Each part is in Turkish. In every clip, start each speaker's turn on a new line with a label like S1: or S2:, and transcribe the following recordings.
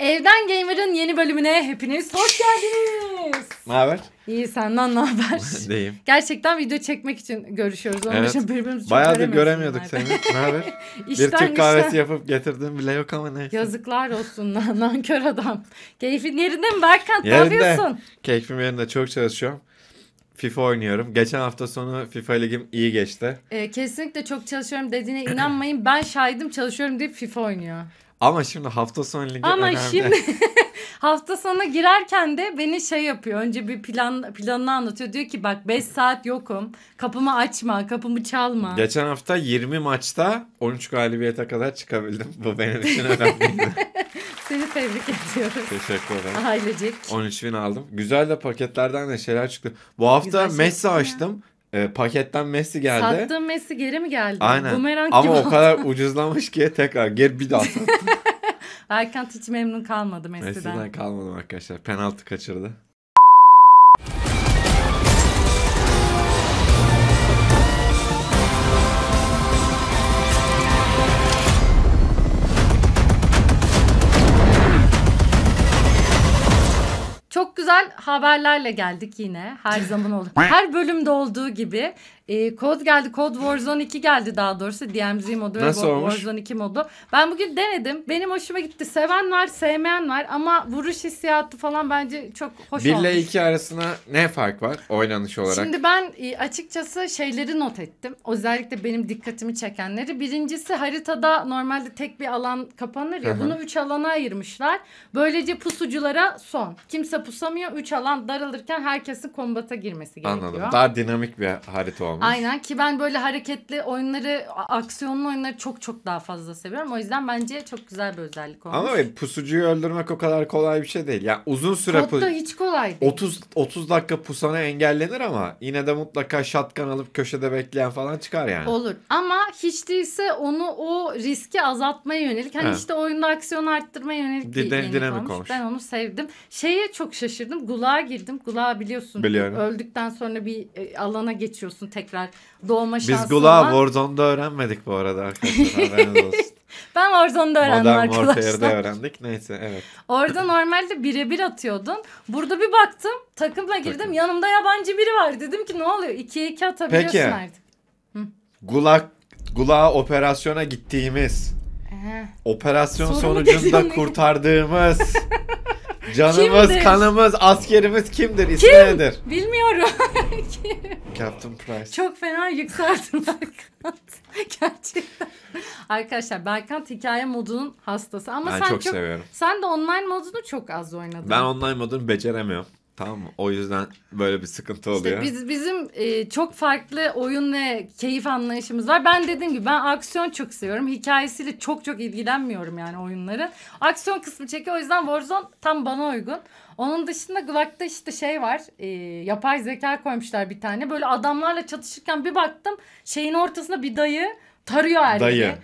S1: Evden Gamer'ın yeni bölümüne hepiniz hoş geldiniz. Ne haber? İyi senden ne haber? Deyim. Gerçekten video çekmek için görüşüyoruz. Onun evet. için birbirimizi çok Bayağıdır göremiyorduk seni. Ne haber? Bir Türk kahvesi işten.
S2: yapıp getirdim bile yok ama neyse.
S1: Yazıklar olsun lan nankör adam. Keyfin yerinde mi Berkant? Yerinde. Ne yapıyorsun?
S2: Keyfim yerinde çok çalışıyorum. FIFA oynuyorum. Geçen hafta sonu FIFA ligim iyi geçti.
S1: Ee, kesinlikle çok çalışıyorum dediğine inanmayın. Ben şahidim çalışıyorum deyip FIFA oynuyor.
S2: Ama şimdi hafta sonu ligi Ama önemli. şimdi
S1: hafta sonuna girerken de beni şey yapıyor. Önce bir plan planını anlatıyor. Diyor ki bak 5 saat yokum. Kapımı açma, kapımı çalma.
S2: Geçen hafta 20 maçta 13 galibiyete kadar çıkabildim. Bu benim için önemliydi.
S1: Seni tebrik ediyoruz.
S2: Teşekkür ederim. Ailecek. 13 bin aldım. Güzel de paketlerden de şeyler çıktı. Bu hafta şey Messi açtım. Ya e, paketten Messi geldi.
S1: Sattığım Messi geri mi geldi? Aynen. Bumerang Ama gibi o oldu. kadar
S2: ucuzlamış ki tekrar geri bir daha sattım.
S1: Erkant hiç memnun kalmadı Messi'den. Messi'den
S2: kalmadım arkadaşlar. Penaltı kaçırdı.
S1: güzel haberlerle geldik yine her zaman olduğu, her bölümde olduğu gibi. E, kod geldi. Kod Warzone 2 geldi daha doğrusu. DMZ modu ve Warzone 2 modu. Ben bugün denedim. Benim hoşuma gitti. Seven var, sevmeyen var ama vuruş hissiyatı falan bence çok hoş 1 ile 2
S2: arasında ne fark var oynanış olarak? Şimdi
S1: ben e, açıkçası şeyleri not ettim. Özellikle benim dikkatimi çekenleri. Birincisi haritada normalde tek bir alan kapanır ya. bunu 3 alana ayırmışlar. Böylece pusuculara son. Kimse pusamıyor. 3 alan daralırken herkesin kombata girmesi gerekiyor. Anladım. Daha
S2: dinamik bir harita olmuş olmuş. Aynen
S1: ki ben böyle hareketli oyunları, aksiyonlu oyunları çok çok daha fazla seviyorum. O yüzden bence çok güzel bir özellik olmuş. Ama evet,
S2: pusucuyu öldürmek o kadar kolay bir şey değil. Yani uzun süre... Kodda
S1: hiç kolay değil.
S2: 30, 30 dakika pusana engellenir ama yine de mutlaka şatkan alıp köşede bekleyen falan çıkar yani. Olur
S1: ama hiç değilse onu o riski azaltmaya yönelik. Hani He. işte oyunda aksiyon arttırmaya yönelik bir Dine, dinamik olmuş. olmuş. Ben onu sevdim. Şeye çok şaşırdım. Gulağa girdim. Gulağa biliyorsun. Biliyorum. Öldükten sonra bir e, alana geçiyorsun tek tekrar doğma şansım Biz Gula var.
S2: Warzone'da öğrenmedik bu arada arkadaşlar olsun.
S1: Ben Warzone'da öğrendim Modern arkadaşlar. Modern Warfare'da
S2: öğrendik. Neyse evet.
S1: Orada normalde birebir atıyordun. Burada bir baktım takımla girdim. Takım. Yanımda yabancı biri var. Dedim ki ne oluyor? 2'ye 2 atabiliyorsun Peki. artık.
S2: Hı. Gulak, Gula operasyona gittiğimiz. Ee, operasyon sonucunda kurtardığımız Canımız, Kimdir? kanımız, askerimiz kimdir? İsmi Kim? nedir?
S1: Bilmiyorum. Kim?
S2: Captain Price.
S1: Çok fena yükseldin Berkant. Gerçekten. Arkadaşlar Berkant hikaye modunun hastası ama Ben sen çok çok seviyorum. sen de online modunu çok az oynadın. Ben
S2: online modunu beceremiyorum. Tamam O yüzden böyle bir sıkıntı oluyor. İşte
S1: biz, bizim e, çok farklı oyun ve keyif anlayışımız var. Ben dediğim gibi ben aksiyon çok seviyorum. Hikayesiyle çok çok ilgilenmiyorum yani oyunların. Aksiyon kısmı çekiyor. O yüzden Warzone tam bana uygun. Onun dışında Glock'ta işte şey var. E, yapay zeka koymuşlar bir tane. Böyle adamlarla çatışırken bir baktım şeyin ortasında bir dayı tarıyor herkese. Dayı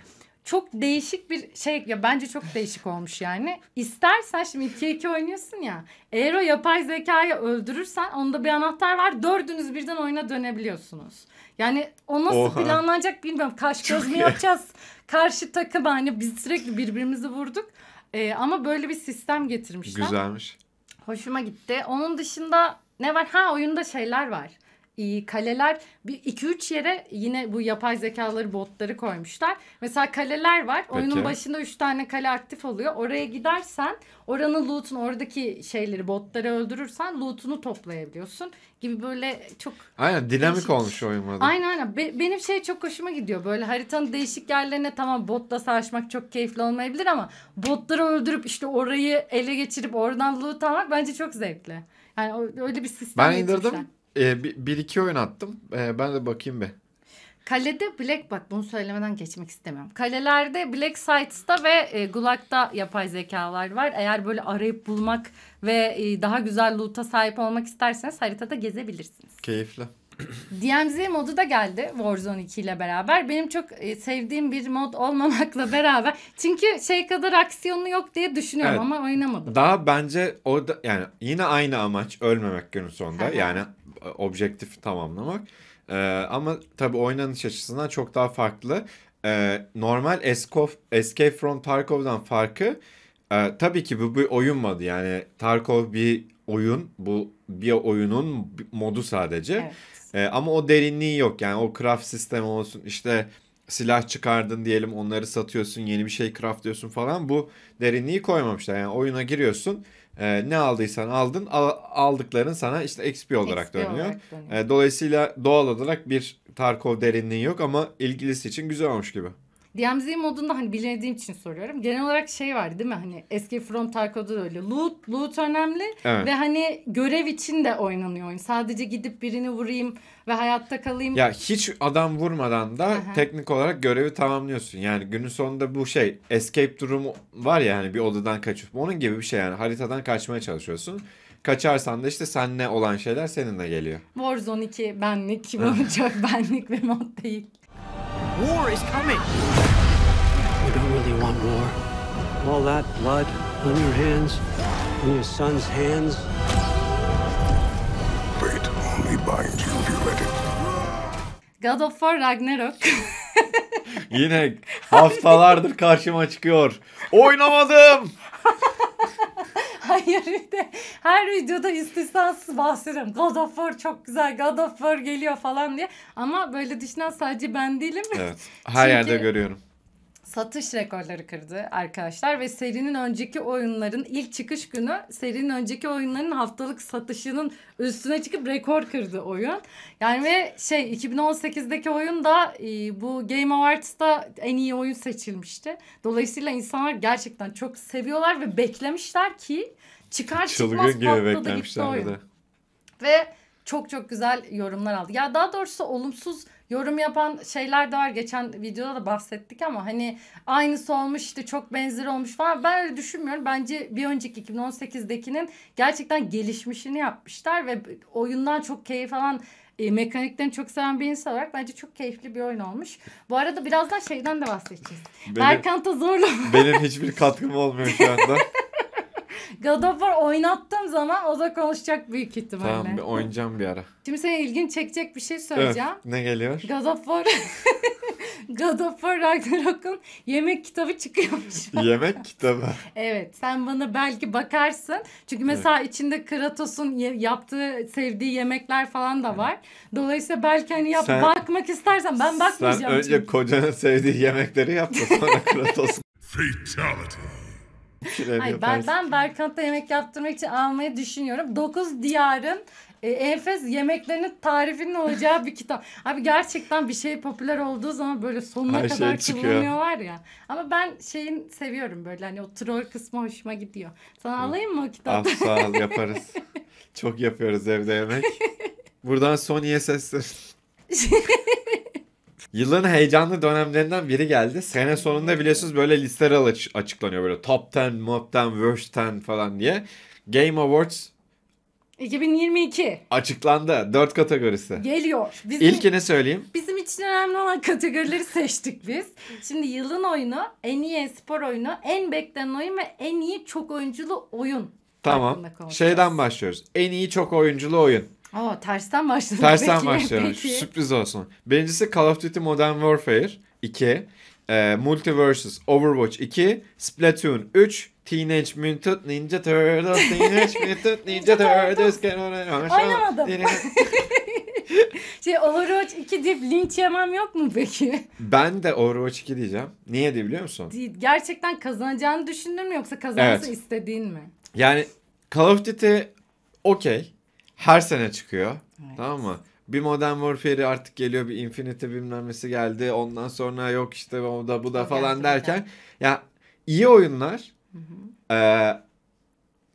S1: çok değişik bir şey ya bence çok değişik olmuş yani. İstersen şimdi 2'ye 2 oynuyorsun ya. Eğer o yapay zekayı öldürürsen onda bir anahtar var. Dördünüz birden oyuna dönebiliyorsunuz. Yani o nasıl Oha. planlanacak bilmiyorum. Kaş göz mü yapacağız? Karşı takım hani biz sürekli birbirimizi vurduk. Ee, ama böyle bir sistem getirmişler. Güzelmiş. Hoşuma gitti. Onun dışında ne var? Ha oyunda şeyler var kaleler bir iki üç yere yine bu yapay zekaları botları koymuşlar. Mesela kaleler var. Peki. Oyunun başında üç tane kale aktif oluyor. Oraya gidersen oranın loot'unu oradaki şeyleri botları öldürürsen loot'unu toplayabiliyorsun gibi böyle çok
S2: Aynen dinamik değişik. Şey. olmuş oyun adı. Aynen
S1: aynen. Be- benim şey çok hoşuma gidiyor. Böyle haritanın değişik yerlerine tamam botla savaşmak çok keyifli olmayabilir ama botları öldürüp işte orayı ele geçirip oradan loot almak bence çok zevkli. Yani öyle bir sistem Ben indirdim
S2: e, bir, iki oyun attım. E, ben de bakayım bir.
S1: Kalede Black bak bunu söylemeden geçmek istemiyorum. Kalelerde Black Sights'ta ve e, Gulag'da yapay zekalar var. Eğer böyle arayıp bulmak ve e, daha güzel loot'a sahip olmak isterseniz haritada gezebilirsiniz. Keyifli. DMZ modu da geldi Warzone 2 ile beraber. Benim çok e, sevdiğim bir mod olmamakla beraber. Çünkü şey kadar aksiyonlu yok diye düşünüyorum evet. ama oynamadım.
S2: Daha bence orada yani yine aynı amaç ölmemek günün sonunda. yani objektif tamamlamak. E, ama tabii oynanış açısından çok daha farklı. E, normal Escof, Escape from Tarkov'dan farkı e, tabii ki bu bir oyun modu. Yani Tarkov bir oyun. Bu bir oyunun modu sadece. Evet. E, ama o derinliği yok. Yani o craft sistemi olsun işte silah çıkardın diyelim onları satıyorsun yeni bir şey craftlıyorsun falan bu derinliği koymamışlar. Yani oyuna giriyorsun e, ne aldıysan aldın al, aldıkların sana işte XP olarak XP dönüyor. Olarak dönüyor. E, dolayısıyla doğal olarak bir Tarkov derinliği yok ama ilgilisi için güzel olmuş gibi.
S1: DMZ modunda hani bilmediğim için soruyorum. Genel olarak şey var değil mi? Hani eski From Tarko'da da öyle. Loot, loot önemli. Evet. Ve hani görev için de oynanıyor oyun. Sadece gidip birini vurayım ve hayatta kalayım. Ya
S2: hiç adam vurmadan da Aha. teknik olarak görevi tamamlıyorsun. Yani günün sonunda bu şey escape durumu var ya hani bir odadan kaçıp onun gibi bir şey yani haritadan kaçmaya çalışıyorsun kaçarsan da işte senle olan şeyler seninle geliyor.
S1: Warzone 2 benlik, bu çok benlik bir mod değil. War is coming. You
S2: don't really want war. All that blood on your hands, on your son's hands. Fate
S1: only binds you if you let it. God of War Ragnarok.
S2: Yine haftalardır karşıma çıkıyor. Oynamadım.
S1: Hayır bir de her videoda istisnasız bahsederim. God of War çok güzel, God of War geliyor falan diye. Ama böyle düşünen sadece ben değilim. Evet.
S2: Her Çünkü yerde görüyorum
S1: satış rekorları kırdı arkadaşlar ve serinin önceki oyunların ilk çıkış günü serinin önceki oyunların haftalık satışının üstüne çıkıp rekor kırdı oyun. Yani ve şey 2018'deki oyun da e, bu Game Awards'ta en iyi oyun seçilmişti. Dolayısıyla insanlar gerçekten çok seviyorlar ve beklemişler ki çıkar çıkmaz Çılgın patladı gitti oyun. Ve çok çok güzel yorumlar aldı. Ya daha doğrusu olumsuz yorum yapan şeyler de var. Geçen videoda da bahsettik ama hani aynısı olmuş işte çok benzeri olmuş falan. Ben öyle düşünmüyorum. Bence bir önceki 2018'dekinin gerçekten gelişmişini yapmışlar ve oyundan çok keyif alan e, mekaniklerini çok seven bir insan olarak bence çok keyifli bir oyun olmuş. Bu arada birazdan şeyden de bahsedeceğiz. Benim, Berkant'a zorla. Benim
S2: hiçbir katkım olmuyor şu anda.
S1: God of War oynattığım zaman o da konuşacak büyük ihtimalle. Tamam bir
S2: oynayacağım bir ara.
S1: Şimdi senin ilgin çekecek bir şey söyleyeceğim. Öf, ne geliyor? God of War. God of War Ragnarok'un yemek kitabı çıkıyormuş.
S2: yemek kitabı.
S1: evet sen bana belki bakarsın. Çünkü mesela evet. içinde Kratos'un yaptığı sevdiği yemekler falan da var. Dolayısıyla belki hani yap, sen, bakmak istersen ben bakmayacağım. Sen önce çünkü.
S2: kocanın sevdiği yemekleri yap da sonra Kratos'un. Fatality. Ay, ben,
S1: ben Berkant'ta yemek yaptırmak için almayı düşünüyorum. 9 diyarın e, enfes yemeklerinin tarifinin olacağı bir kitap. Abi gerçekten bir şey popüler olduğu zaman böyle sonuna Her şey kadar şey kullanıyorlar ya. Ama ben şeyin seviyorum böyle hani o troll kısmı hoşuma gidiyor. Sana Hı. alayım mı o kitabı? Ah sağ ol yaparız.
S2: Çok yapıyoruz evde yemek. Buradan Sony'ye sesler. Yılın heyecanlı dönemlerinden biri geldi. Sene sonunda biliyorsunuz böyle listeler açıklanıyor böyle top 10, top 10, worst 10 falan diye. Game Awards
S1: 2022
S2: açıklandı. Dört kategorisi.
S1: Geliyor. Bizim, İlkini söyleyeyim. Bizim için önemli olan kategorileri seçtik biz. Şimdi yılın oyunu, en iyi spor oyunu, en beklenen oyun ve en iyi çok oyunculu oyun.
S2: Tamam. Şeyden başlıyoruz. En iyi çok oyunculu oyun.
S1: Oo, tersten başladık. Tersten peki, başlayalım. Peki. Sürpriz
S2: olsun. Birincisi Call of Duty Modern Warfare 2, e, Multiversus, Overwatch 2, Splatoon 3, Teenage Mutant Ninja Turtles, Teenage Mutant Ninja Turtles. Oynamadım.
S1: şey Overwatch 2 deyip linç yemem yok mu peki?
S2: Ben de Overwatch 2 diyeceğim. Niye diye biliyor musun?
S1: Gerçekten kazanacağını düşündün mü yoksa kazanması evet. istediğin mi?
S2: Yani Call of Duty okey. Her sene çıkıyor. Evet. Tamam mı? bir Modern Warfare artık geliyor bir Infinity bilmem geldi. Ondan sonra yok işte o da bu da o falan derken. Ya iyi oyunlar. Hı hı. Ee,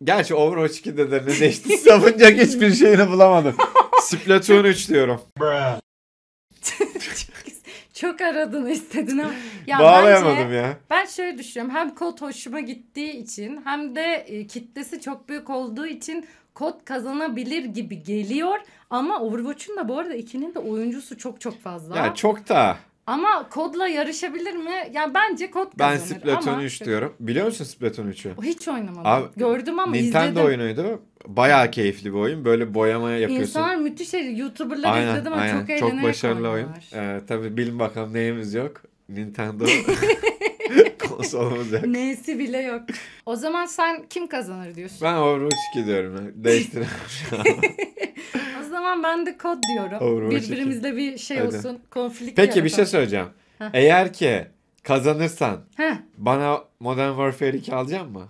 S2: gerçi Overwatch 2'de de ne değişti savunacak hiçbir şeyini bulamadım. Splatoon 3 diyorum.
S1: çok aradın istedin ama bağlayamadım bence, ya. Ben şöyle düşünüyorum. Hem kod hoşuma gittiği için hem de kitlesi çok büyük olduğu için kod kazanabilir gibi geliyor. Ama Overwatch'un da bu arada ikinin de oyuncusu çok çok fazla. Ya
S2: çok da.
S1: Ama kodla yarışabilir mi? Ya bence kod ben kazanır. Ben Splatoon ama... 3 diyorum.
S2: Biliyor musun Splatoon 3'ü? Hiç oynamadım. Abi, Gördüm ama Nintendo izledim. oyunuydu. Bayağı keyifli bir oyun. Böyle boyamaya yapıyorsun. İnsanlar
S1: müthiş şey. YouTuber'ları aynen, izledim ama aynen. çok eğlenerek Çok başarılı
S2: oyun. Ee, tabii bilin bakalım neyimiz yok. Nintendo Nasıl olmamız yok.
S1: Neyse bile yok. O zaman sen kim kazanır diyorsun?
S2: Ben Overwatch 2 diyorum. Değiştiremem
S1: o zaman ben de kod diyorum. Overwatch Birbirimizle bir şey Hadi. olsun. Konflikt Peki yaratalım. bir şey söyleyeceğim.
S2: Heh. Eğer ki kazanırsan Heh. bana Modern Warfare 2 alacak mı?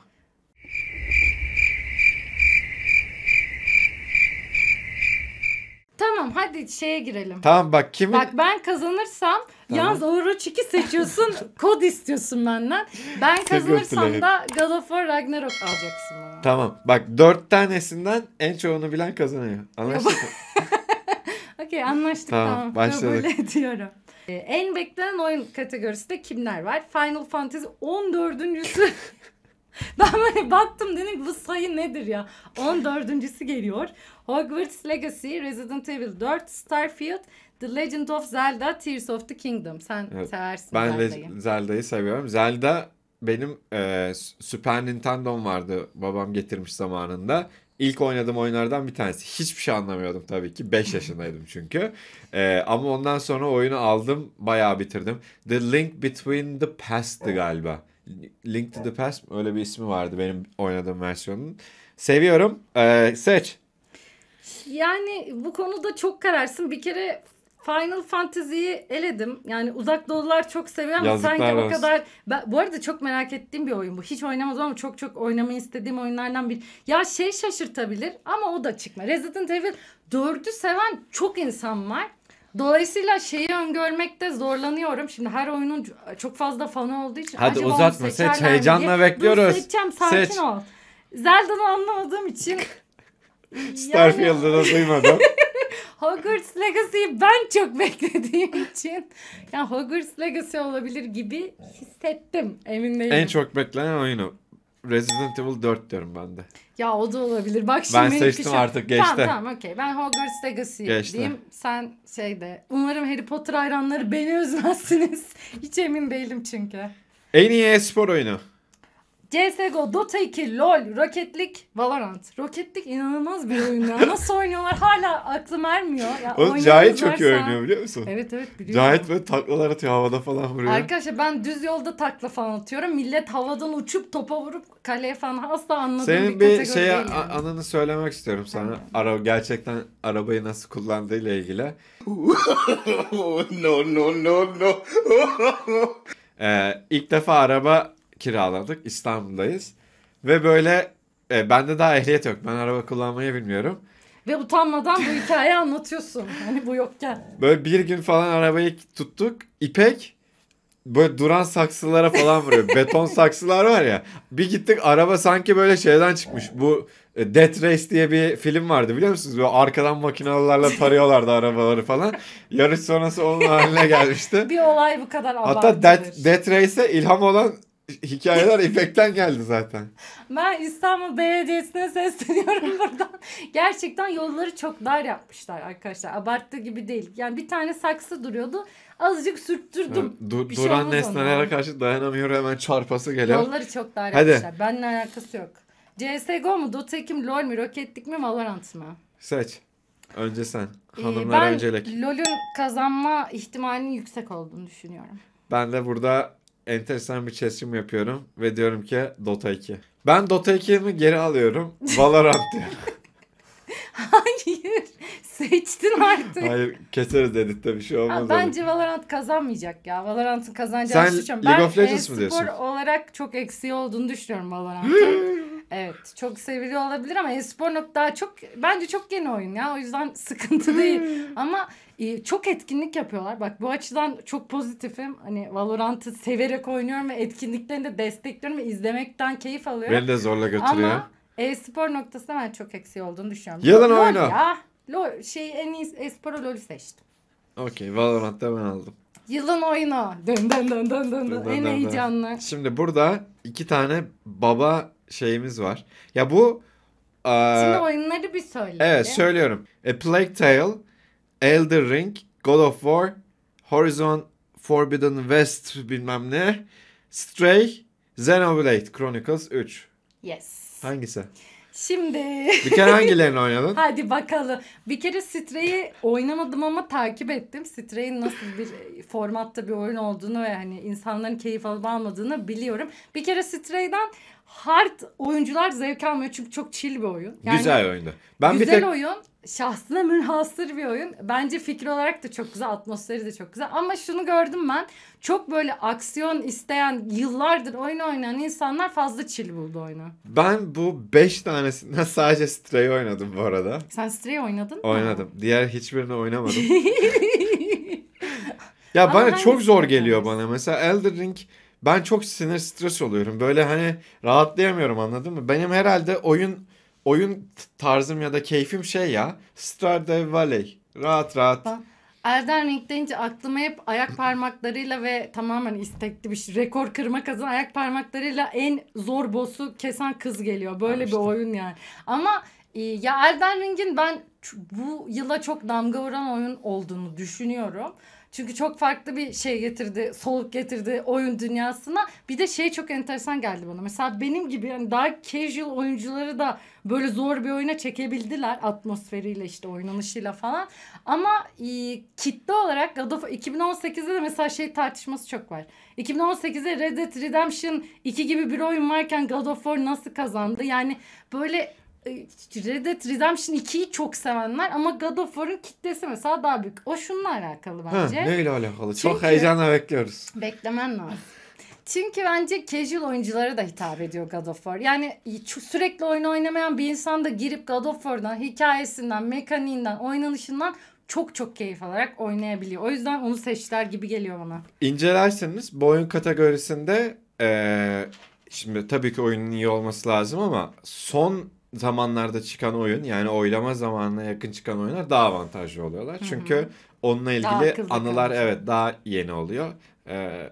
S1: Tamam hadi şeye girelim.
S2: Tamam bak kimin? Bak
S1: ben kazanırsam tamam. yalnız Overwatch 2 seçiyorsun kod istiyorsun benden. Ben kazanırsam da God of War Ragnarok alacaksın
S2: bana. Tamam bak dört tanesinden en çoğunu bilen kazanıyor. Anlaştık mı?
S1: Okey anlaştık tamam. tamam. Başladık. Kabul ediyorum. Ee, en beklenen oyun kategorisinde kimler var? Final Fantasy 14.sü Ben böyle baktım dedim bu sayı nedir ya? 14.sü geliyor. Hogwarts Legacy, Resident Evil 4, Starfield, The Legend of Zelda, Tears of the Kingdom. Sen evet. seversin ben Zelda'yı.
S2: Ben Zelda'yı seviyorum. Zelda benim e, Super Nintendo'm vardı babam getirmiş zamanında. İlk oynadığım oyunlardan bir tanesi. Hiçbir şey anlamıyordum tabii ki. 5 yaşındaydım çünkü. Ee, ama ondan sonra oyunu aldım. Bayağı bitirdim. The Link Between the Past'tı galiba. Link to the Past öyle bir ismi vardı benim oynadığım versiyonun. Seviyorum. Ee, seç.
S1: Yani bu konuda çok kararsın. Bir kere Final Fantasy'yi eledim. Yani uzak doğular çok seviyor ama Yazıklar sanki olsun. o kadar... Ben, bu arada çok merak ettiğim bir oyun bu. Hiç oynamaz ama çok çok oynamayı istediğim oyunlardan bir. Ya şey şaşırtabilir ama o da çıkma. Resident Evil 4'ü seven çok insan var. Dolayısıyla şeyi öngörmekte zorlanıyorum. Şimdi her oyunun çok fazla fanı olduğu için. Hadi uzatma seç heyecanla bekliyoruz. Dur seçeceğim sakin seç. ol. Zelda'nı anlamadığım için Starfield'ı da duymadım. Hogwarts Legacy'yi ben çok beklediğim için yani Hogwarts Legacy olabilir gibi hissettim emin değilim. En çok
S2: beklenen oyunu. Resident Evil 4 diyorum ben de.
S1: Ya o da olabilir. Bak şimdi ben seçtim kişi... artık geçti. Tamam tamam okey. Ben Hogwarts Legacy geçti. diyeyim. Sen şeyde. Umarım Harry Potter hayranları beni üzmezsiniz. Hiç emin değilim çünkü.
S2: En iyi e-spor oyunu.
S1: CSGO, Dota 2, LoL, Roketlik, Valorant. Roketlik inanılmaz bir oyun ya. Nasıl oynuyorlar hala aklım ermiyor. Ya Oğlum Cahit çok iyi oynuyor biliyor musun? Evet evet biliyorum.
S2: Cahit böyle taklalar atıyor havada falan vuruyor.
S1: Arkadaşlar ben düz yolda takla falan atıyorum. Millet havadan uçup topa vurup kaleye falan asla anladığım Senin bir, bir şey değil. Yani.
S2: anını söylemek istiyorum sana. Evet. Ara, gerçekten arabayı nasıl kullandığıyla ilgili. no no no no. ee, ilk defa araba kiraladık. İstanbul'dayız. Ve böyle e, bende daha ehliyet yok. Ben araba kullanmayı bilmiyorum.
S1: Ve utanmadan bu hikayeyi anlatıyorsun. Hani bu yokken.
S2: Böyle bir gün falan arabayı tuttuk. İpek böyle duran saksılara falan vuruyor. Beton saksılar var ya. Bir gittik araba sanki böyle şeyden çıkmış. Bu e, Death Race diye bir film vardı biliyor musunuz? Böyle arkadan makinalarla tarıyorlardı arabaları falan. Yarış sonrası onun haline gelmişti.
S1: bir olay bu kadar Hatta
S2: Death, Death Race'e ilham olan Hikayeler İpek'ten geldi zaten.
S1: Ben İstanbul Belediyesi'ne sesleniyorum buradan. Gerçekten yolları çok dar yapmışlar arkadaşlar. Abarttı gibi değil. Yani bir tane saksı duruyordu. Azıcık sürttürdüm. du- bir şey duran şey nesnelere ona.
S2: karşı dayanamıyor hemen çarpası geliyor. Yolları çok dar Hadi. yapmışlar.
S1: Benimle alakası yok. CSGO mu? Dota 2 mi? LoL mi? Roketlik mi? Valorant mı?
S2: Seç. Önce sen. Hanımlar ee, ben öncelik. Ben
S1: LoL'ün kazanma ihtimalinin yüksek olduğunu düşünüyorum.
S2: Ben de burada enteresan bir çizim yapıyorum ve diyorum ki Dota 2. Ben Dota 2'mi geri alıyorum. Valorant diyorum.
S1: Hayır. Seçtin artık. Hayır
S2: keseriz editte bir şey olmaz. Ya, bence
S1: Valorant kazanmayacak ya. Valorant'ın kazanacağını Sen düşünüyorum. League ben of e, Legends mi diyorsun? spor olarak çok eksiği olduğunu düşünüyorum Valorant'ın. Evet çok seviliyor olabilir ama Espornot daha çok bence çok yeni oyun ya o yüzden sıkıntı değil hmm. ama e, çok etkinlik yapıyorlar bak bu açıdan çok pozitifim hani Valorant'ı severek oynuyorum ve etkinliklerini de destekliyorum ve izlemekten keyif alıyorum. Beni de zorla götürüyor. Ama e-spor noktasında ben çok eksiği olduğunu düşünüyorum. Yalan LOL oyna. Ya. LOL, şey en iyi e-sporu LoL'ü seçtim.
S2: Okey Valorant'ta ben aldım.
S1: Yılın oyunu. Dön dön dön dön dön. dön, dön en dön, heyecanlı. Dön.
S2: Şimdi burada iki tane baba şeyimiz var. Ya bu... E, A, Şimdi
S1: oyunları bir söyle. Evet
S2: söylüyorum. A Plague Tale, Elder Ring, God of War, Horizon Forbidden West bilmem ne, Stray, Xenoblade Chronicles 3. Yes. Hangisi?
S1: Şimdi. Bir kere hangilerini oynadın? Hadi bakalım. Bir kere Stray'i oynamadım ama takip ettim. Stray'in nasıl bir formatta bir oyun olduğunu ve hani insanların keyif alıp almadığını biliyorum. Bir kere Stray'dan hard oyuncular zevk almıyor çünkü çok chill bir oyun. Yani güzel
S2: oyundu. Ben güzel bir tek... oyun,
S1: şahsına münhasır bir oyun. Bence fikir olarak da çok güzel, atmosferi de çok güzel. Ama şunu gördüm ben. Çok böyle aksiyon isteyen, yıllardır oyun oynayan insanlar fazla chill buldu oyunu.
S2: Ben bu 5 tanesinden sadece Stray oynadım bu arada.
S1: Sen Stray oynadın
S2: mı? Oynadım. Diğer hiçbirini oynamadım.
S1: ya bana çok zor
S2: geliyor bana. Mesela Elder Ring ben çok sinir stres oluyorum. Böyle hani rahatlayamıyorum anladın mı? Benim herhalde oyun oyun tarzım ya da keyfim şey ya. Stardew Valley. Rahat rahat.
S1: Elden Ring deyince aklıma hep ayak parmaklarıyla ve tamamen istekli bir şey. Rekor kırmak kazan ayak parmaklarıyla en zor boss'u kesen kız geliyor. Böyle işte. bir oyun yani. Ama e, ya Elden Ring'in ben bu yıla çok damga vuran oyun olduğunu düşünüyorum. Çünkü çok farklı bir şey getirdi, soluk getirdi oyun dünyasına. Bir de şey çok enteresan geldi bana. Mesela benim gibi yani daha casual oyuncuları da böyle zor bir oyuna çekebildiler atmosferiyle işte oynanışıyla falan. Ama e, kitle olarak God of 2018'de de mesela şey tartışması çok var. 2018'de Red Dead Redemption 2 gibi bir oyun varken God of War nasıl kazandı? Yani böyle Red Dead Redemption 2'yi çok sevenler ama God of War'ın kitlesi mesela daha büyük. O şununla alakalı bence. Ha, neyle
S2: alakalı? Çünkü, çok heyecanla bekliyoruz.
S1: Beklemen lazım. Çünkü bence casual oyunculara da hitap ediyor God of War. Yani sürekli oyun oynamayan bir insan da girip God of War'dan, hikayesinden, mekaniğinden, oynanışından çok çok keyif alarak oynayabiliyor. O yüzden onu seçtiler gibi geliyor bana.
S2: İncelerseniz bu oyun kategorisinde ee, şimdi tabii ki oyunun iyi olması lazım ama son zamanlarda çıkan oyun yani oylama zamanına yakın çıkan oyunlar daha avantajlı oluyorlar. Hı-hı. Çünkü onunla ilgili anılar kalmış. evet daha yeni oluyor. Ee,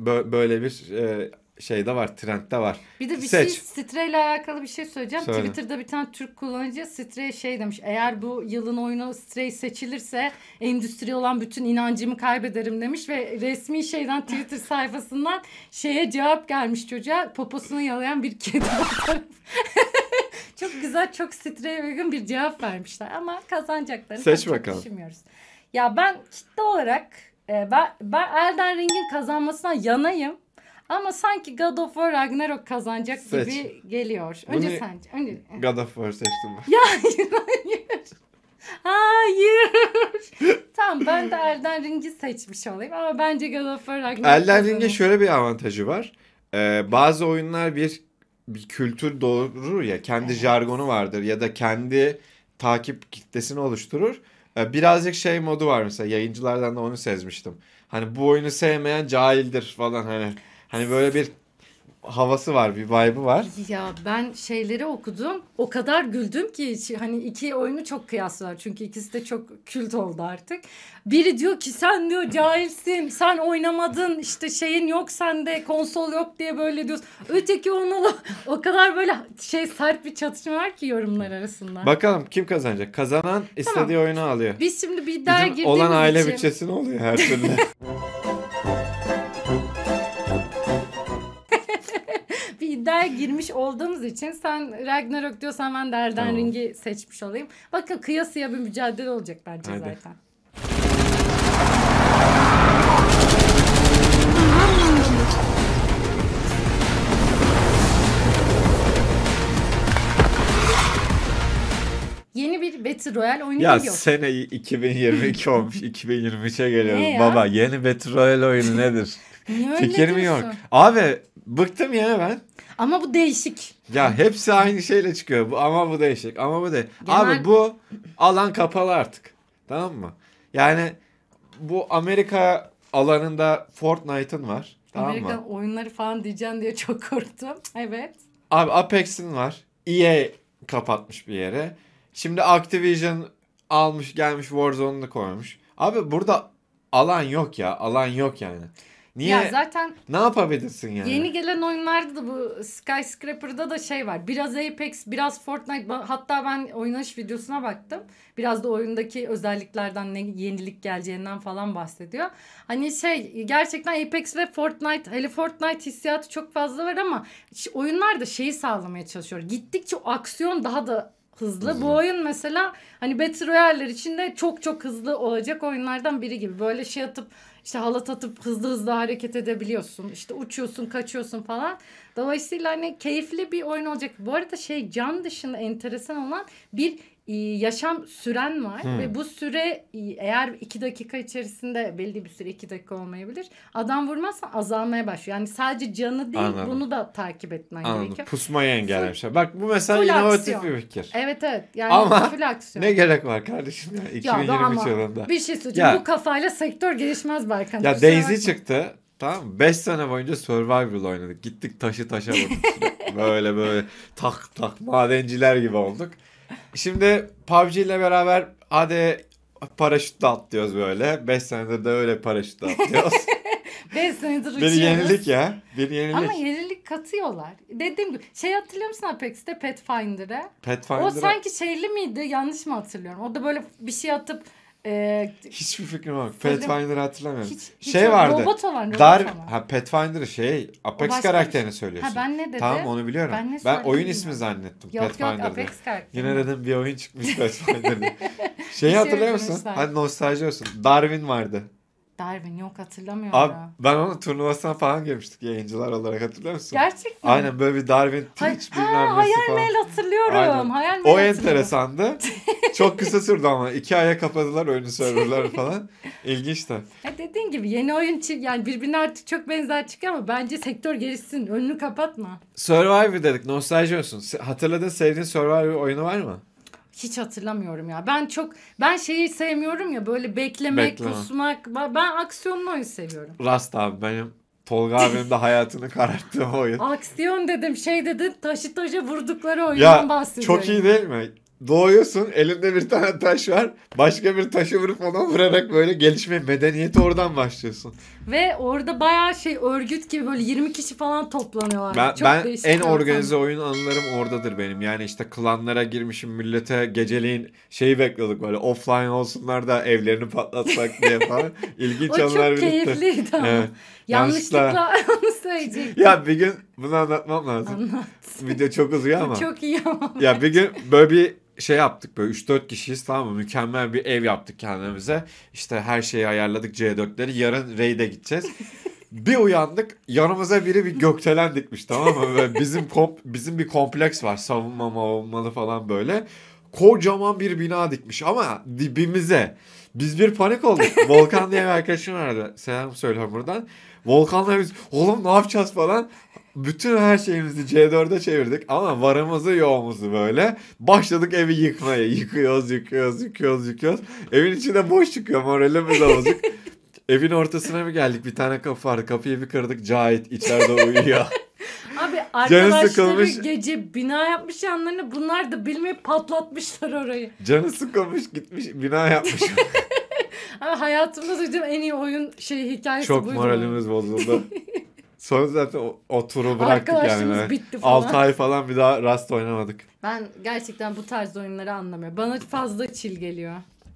S2: bö- böyle bir e, şey de var, trend de var. Bir de bir şey, Seç. şey
S1: Stray ile alakalı bir şey söyleyeceğim. Söyle. Twitter'da bir tane Türk kullanıcı Stray şey demiş. Eğer bu yılın oyunu Stray seçilirse endüstri olan bütün inancımı kaybederim demiş ve resmi şeyden Twitter sayfasından şeye cevap gelmiş çocuğa. Poposunu yalayan bir kedi fotoğrafı. Çok güzel, çok streye uygun bir cevap vermişler ama kazanacaklarını Seç bakalım. düşünmüyoruz. Ya ben kitle olarak e, ben, ben Elden Ring'in kazanmasına yanayım. Ama sanki God of War Ragnarok kazanacak Seç. gibi geliyor. Önce Bunu... sen. Önce...
S2: God of War seçtim ben.
S1: Ya hayır hayır. Hayır. tamam ben de Elden Ring'i seçmiş olayım ama bence God of War Ragnarok. Elden Ring'in
S2: şöyle bir avantajı var. Ee, bazı oyunlar bir bir kültür doğurur ya kendi evet. jargonu vardır ya da kendi takip kitlesini oluşturur. Ee, birazcık şey modu var mesela yayıncılardan da onu sezmiştim. Hani bu oyunu sevmeyen cahildir falan hani. Hani böyle bir havası var, bir vibe'ı var.
S1: Ya ben şeyleri okudum. O kadar güldüm ki hani iki oyunu çok kıyaslar. Çünkü ikisi de çok kült oldu artık. Biri diyor ki sen diyor cahilsin. Sen oynamadın. işte şeyin yok sende. Konsol yok diye böyle diyorsun. Öteki onunla o kadar böyle şey sert bir çatışma var ki yorumlar arasında. Bakalım
S2: kim kazanacak? Kazanan istediği tamam. oyunu alıyor. Biz
S1: şimdi bir daha girdiğimiz Olan aile bütçesi ne oluyor her türlü? iddiaya girmiş olduğumuz için sen Ragnarok diyorsan ben de Erden tamam. Ring'i seçmiş olayım. Bakın kıyasıya bir mücadele olacak bence Hadi. zaten. Yeni bir Battle Royale oyunu ya geliyor. Ya
S2: sene 2022 olmuş. 2023'e geliyoruz. Ne ya? Baba yeni Battle Royale oyunu nedir?
S1: Niye öyle Fikrim yok.
S2: Abi bıktım ya ben.
S1: Ama bu değişik.
S2: Ya hepsi aynı şeyle çıkıyor. Bu ama bu değişik. Ama bu de. Genel... Abi bu alan kapalı artık. Tamam mı? Yani bu Amerika alanında Fortnite'ın var. Tamam Amerika
S1: mı? oyunları falan diyeceğim diye çok korktum. Evet.
S2: Abi Apex'in var. EA kapatmış bir yere. Şimdi Activision almış gelmiş Warzone'unu koymuş. Abi burada alan yok ya. Alan yok yani. Niye? Ya zaten ne yapabilirsin yani? Yeni
S1: gelen oyunlarda da bu Skyscraper'da da şey var. Biraz Apex, biraz Fortnite. Hatta ben oynanış videosuna baktım. Biraz da oyundaki özelliklerden ne yenilik geleceğinden falan bahsediyor. Hani şey gerçekten Apex ve Fortnite hele Fortnite hissiyatı çok fazla var ama oyunlar da şeyi sağlamaya çalışıyor. Gittikçe o aksiyon daha da hızlı. hızlı. Bu oyun mesela hani Battle Royale'ler içinde çok çok hızlı olacak oyunlardan biri gibi. Böyle şey atıp işte halat atıp hızlı hızlı hareket edebiliyorsun. İşte uçuyorsun, kaçıyorsun falan. Dolayısıyla hani keyifli bir oyun olacak. Bu arada şey can dışında enteresan olan bir e, yaşam süren var hmm. ve bu süre e, eğer iki dakika içerisinde belli bir süre iki dakika olmayabilir. Adam vurmazsa azalmaya başlıyor. Yani sadece canı değil Anladım. bunu da takip etmen Anladım. gerekiyor.
S2: Pusmaya engellemişler. Bak bu mesela inovatif bir fikir.
S1: Evet evet. Yani ama ne
S2: gerek var kardeşim ya 2023 ya yılında. Bir şey söyleyeceğim. Bu
S1: kafayla sektör gelişmez Berkan. Ya Daisy
S2: çıktı. Tamam 5 sene boyunca Survival oynadık. Gittik taşı taşa vurduk. böyle böyle tak tak madenciler gibi olduk. Şimdi PUBG ile beraber hadi paraşütle atlıyoruz böyle. 5 senedir de öyle paraşütle atlıyoruz.
S1: 5 senedir uçuyoruz. Bir yenilik
S2: ya. Bir yenilik. Ama
S1: yenilik katıyorlar. Dediğim gibi şey hatırlıyor musun Apex'te Pathfinder'e?
S2: Pathfinder'e. O sanki
S1: şeyli miydi? Yanlış mı hatırlıyorum? O da böyle bir şey atıp ee,
S2: Hiçbir fikrim yok. Pathfinder'ı hatırlamıyorum. Hiç, hiç şey vardı. Roboto var. Roboto dar var. ha Pathfinder'ı şey Apex karakterini şey. söylüyorsun. Ha ben ne dedim? Tamam onu biliyorum. Ben, ne ben oyun ismi zannettim yok, Pathfinder'da. Yok Apex karakteri. Yine dedim bir oyun çıkmış Pathfinder'da. Şeyi şey hatırlıyor musun? Hadi nostalji olsun. Darwin vardı.
S1: Darwin yok hatırlamıyorum. Abi
S2: ben onun turnuvasına falan girmiştik yayıncılar olarak hatırlıyor musun? Gerçekten mi? Aynen böyle bir Darwin Teach bilmem ha, hayal falan. Mail hatırlıyorum. Aynen. Hayal mail o hatırlıyorum. enteresandı. Çok kısa sürdü ama iki aya kapadılar oyunu serverları falan. İlginç de.
S1: Ya dediğin gibi yeni oyun yani birbirine artık çok benzer çıkıyor ama bence sektör gelişsin. Önünü kapatma.
S2: Survivor dedik. Nostalji olsun. Hatırladığın sevdiğin Survivor oyunu var mı?
S1: Hiç hatırlamıyorum ya. Ben çok ben şeyi sevmiyorum ya böyle beklemek, Bekleme. pusmak. Ben aksiyonlu oyun seviyorum.
S2: Rast abi benim Tolga abim de hayatını kararttığı oyun.
S1: Aksiyon dedim şey dedim taşı taşa vurdukları oyundan ya, bahsediyorum. Çok iyi değil
S2: mi? doğuyorsun elinde bir tane taş var. Başka bir taşı vurup ona vurarak böyle gelişme medeniyeti oradan başlıyorsun.
S1: Ve orada bayağı şey örgüt gibi böyle 20 kişi falan toplanıyorlar. Ben, Çok ben en organize
S2: oyun anılarım oradadır benim. Yani işte klanlara girmişim millete geceliğin şeyi bekledik böyle offline olsunlar da evlerini patlatsak diye falan. İlginç o anlar birlikte. çok keyifliydi ama. Evet. Yanlışlıkla
S1: onu söyleyecektim.
S2: Ya bir gün bunu anlatmam lazım. Anlat. Video çok uzuyor ama. çok
S1: iyi ama. Ya
S2: bir gün böyle bir şey yaptık böyle 3-4 kişiyiz tamam mı? Mükemmel bir ev yaptık kendimize. İşte her şeyi ayarladık C4'leri. Yarın Rey'de gideceğiz. bir uyandık yanımıza biri bir gökdelen dikmiş tamam mı? Böyle bizim komp bizim bir kompleks var savunma mavunmalı falan böyle. Kocaman bir bina dikmiş ama dibimize. Biz bir panik olduk. Volkan diye bir arkadaşım vardı. Selam söylüyorum buradan. Volkan'la biz oğlum ne yapacağız falan. Bütün her şeyimizi C4'e çevirdik ama varımızı yoğumuzu böyle. Başladık evi yıkmaya. Yıkıyoruz, yıkıyoruz, yıkıyoruz, yıkıyoruz. Evin içinde boş çıkıyor. Moralimiz bozuk. Evin ortasına mı geldik? Bir tane kapı vardı. Kapıyı bir kırdık. Cahit içeride uyuyor.
S1: Arkadaşları sıkılmış. gece bina yapmış yanlarına bunlar da bilmeyip patlatmışlar orayı.
S2: Canı sıkılmış gitmiş bina yapmış.
S1: Ama hayatımda duyduğum en iyi oyun şey hikayesi Çok buydu. moralimiz
S2: bozuldu. Sonra zaten o, o turu bıraktık Arkadaşımız yani. bitti falan. 6 ay falan bir daha rast oynamadık.
S1: Ben gerçekten bu tarz oyunları anlamıyorum. Bana fazla çil geliyor.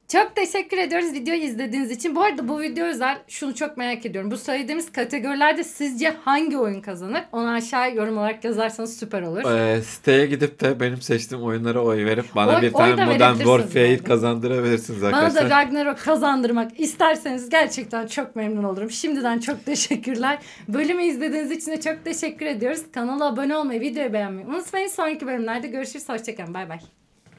S1: Çok teşekkür ediyoruz videoyu izlediğiniz için. Bu arada bu video özel şunu çok merak ediyorum. Bu söylediğimiz kategorilerde sizce hangi oyun kazanır? Onu aşağıya yorum olarak yazarsanız süper olur.
S2: Ee, siteye gidip de benim seçtiğim oyunlara oy verip bana oy, bir tane Modern Warfare yani. kazandırabilirsiniz arkadaşlar. Bana da
S1: Ragnarok kazandırmak isterseniz gerçekten çok memnun olurum. Şimdiden çok teşekkürler. Bölümü izlediğiniz için de çok teşekkür ediyoruz. Kanala abone olmayı, videoyu beğenmeyi unutmayın. Sonraki bölümlerde görüşürüz. Hoşçakalın. Bay bay.